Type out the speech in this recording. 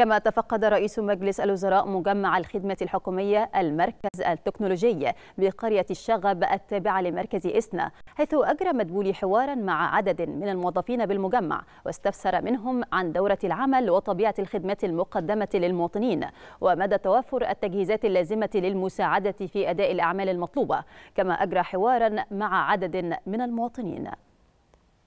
كما تفقد رئيس مجلس الوزراء مجمع الخدمة الحكومية المركز التكنولوجي بقرية الشغب التابعة لمركز إسنا حيث أجرى مدبولي حوارا مع عدد من الموظفين بالمجمع واستفسر منهم عن دورة العمل وطبيعة الخدمات المقدمة للمواطنين ومدى توافر التجهيزات اللازمة للمساعدة في أداء الأعمال المطلوبة كما أجرى حوارا مع عدد من المواطنين